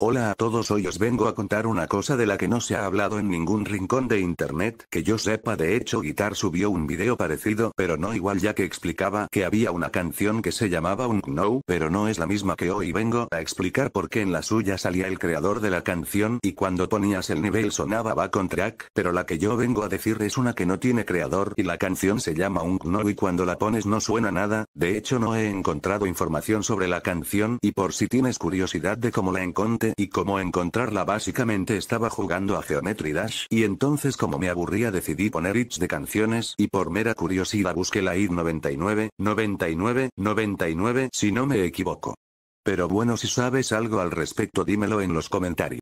Hola a todos hoy os vengo a contar una cosa de la que no se ha hablado en ningún rincón de internet que yo sepa de hecho Guitar subió un video parecido pero no igual ya que explicaba que había una canción que se llamaba Un No pero no es la misma que hoy vengo a explicar por qué en la suya salía el creador de la canción y cuando ponías el nivel sonaba va con track pero la que yo vengo a decir es una que no tiene creador y la canción se llama Un No y cuando la pones no suena nada de hecho no he encontrado información sobre la canción y por si tienes curiosidad de cómo la encontré y cómo encontrarla básicamente estaba jugando a Geometry Dash y entonces como me aburría decidí poner hits de canciones y por mera curiosidad busqué la id 99, 99, 99 si no me equivoco. Pero bueno si sabes algo al respecto dímelo en los comentarios.